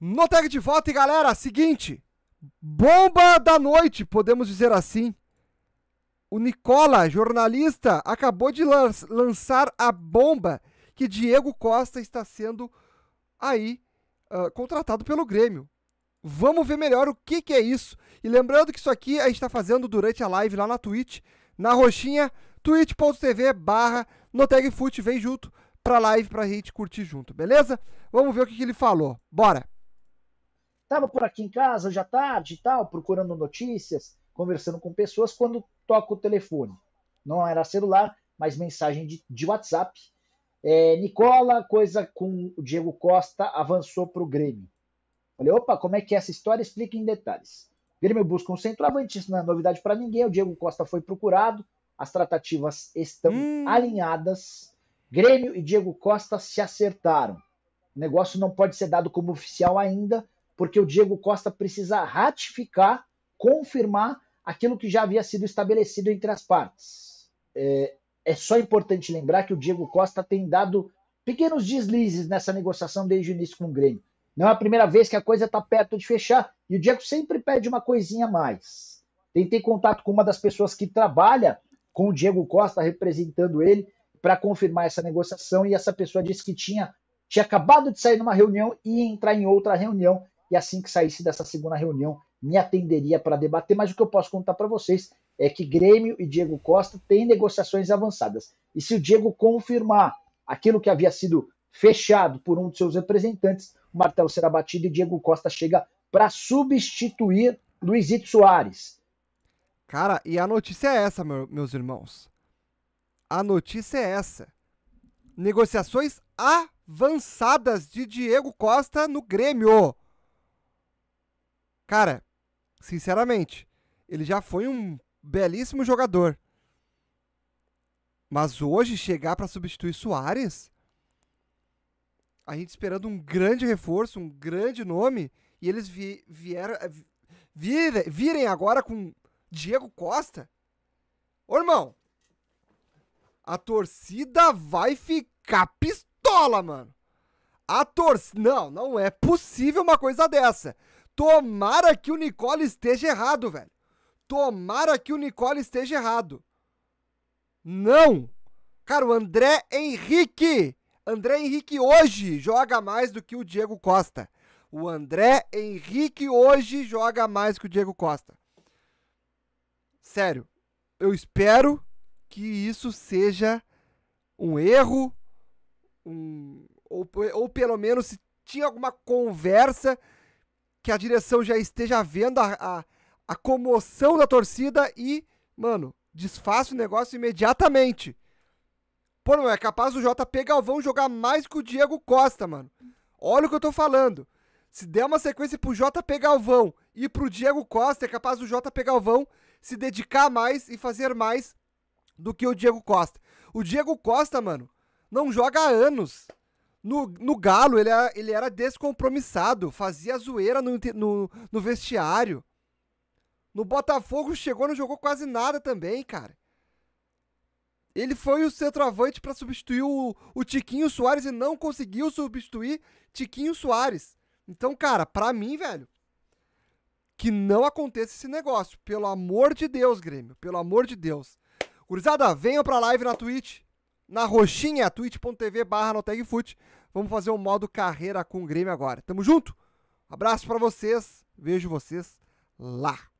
No tag de volta, e galera, seguinte, bomba da noite, podemos dizer assim. O Nicola, jornalista, acabou de lançar a bomba que Diego Costa está sendo aí uh, contratado pelo Grêmio. Vamos ver melhor o que, que é isso. E lembrando que isso aqui a gente está fazendo durante a live lá na Twitch, na roxinha, twitch.tv barra notagfoot, vem junto pra live pra gente curtir junto, beleza? Vamos ver o que, que ele falou, bora! Estava por aqui em casa já tarde e tal, procurando notícias, conversando com pessoas, quando toca o telefone. Não era celular, mas mensagem de, de WhatsApp. É, Nicola, coisa com o Diego Costa, avançou para o Grêmio. Falei, opa, como é que é essa história? Explique em detalhes. O Grêmio busca um centroavante, isso não é novidade para ninguém. O Diego Costa foi procurado, as tratativas estão hum. alinhadas. Grêmio e Diego Costa se acertaram. O negócio não pode ser dado como oficial ainda, porque o Diego Costa precisa ratificar, confirmar aquilo que já havia sido estabelecido entre as partes. É, é só importante lembrar que o Diego Costa tem dado pequenos deslizes nessa negociação desde o início com o Grêmio. Não é a primeira vez que a coisa está perto de fechar e o Diego sempre pede uma coisinha a mais. Tentei contato com uma das pessoas que trabalha com o Diego Costa, representando ele, para confirmar essa negociação e essa pessoa disse que tinha, tinha acabado de sair numa reunião e entrar em outra reunião e assim que saísse dessa segunda reunião me atenderia para debater, mas o que eu posso contar para vocês é que Grêmio e Diego Costa têm negociações avançadas. E se o Diego confirmar aquilo que havia sido fechado por um de seus representantes, o martelo será batido e Diego Costa chega para substituir Luizito Soares. Cara, e a notícia é essa, meu, meus irmãos. A notícia é essa. Negociações avançadas de Diego Costa no Grêmio. Cara, sinceramente, ele já foi um belíssimo jogador. Mas hoje chegar para substituir Soares, a gente esperando um grande reforço, um grande nome, e eles vi vieram virem, virem agora com Diego Costa. Ô, irmão, a torcida vai ficar pistola, mano. A torcida. Não, não é possível uma coisa dessa. Tomara que o Nicole esteja errado, velho. Tomara que o Nicole esteja errado. Não! Cara, o André Henrique. André Henrique hoje joga mais do que o Diego Costa. O André Henrique hoje joga mais que o Diego Costa. Sério, eu espero que isso seja um erro, um, ou, ou pelo menos se tinha alguma conversa que a direção já esteja vendo a, a, a comoção da torcida e, mano, desfaça o negócio imediatamente. Pô, não é capaz do JP Galvão jogar mais que o Diego Costa, mano. Olha o que eu tô falando. Se der uma sequência pro JP Galvão e pro Diego Costa, é capaz do JP Galvão se dedicar mais e fazer mais do que o Diego Costa. O Diego Costa, mano, não joga há anos. No, no Galo, ele era, é, ele era descompromissado, fazia zoeira no, no, no vestiário. No Botafogo chegou, não jogou quase nada também, cara. Ele foi o centroavante para substituir o, o, Tiquinho Soares e não conseguiu substituir Tiquinho Soares. Então, cara, para mim, velho, que não aconteça esse negócio. Pelo amor de Deus, Grêmio. Pelo amor de Deus. Gurizada, venham pra live na Twitch na roxinha, twitch.tv barra notagfoot. Vamos fazer um modo carreira com o Grêmio agora. Tamo junto? Abraço para vocês, vejo vocês lá.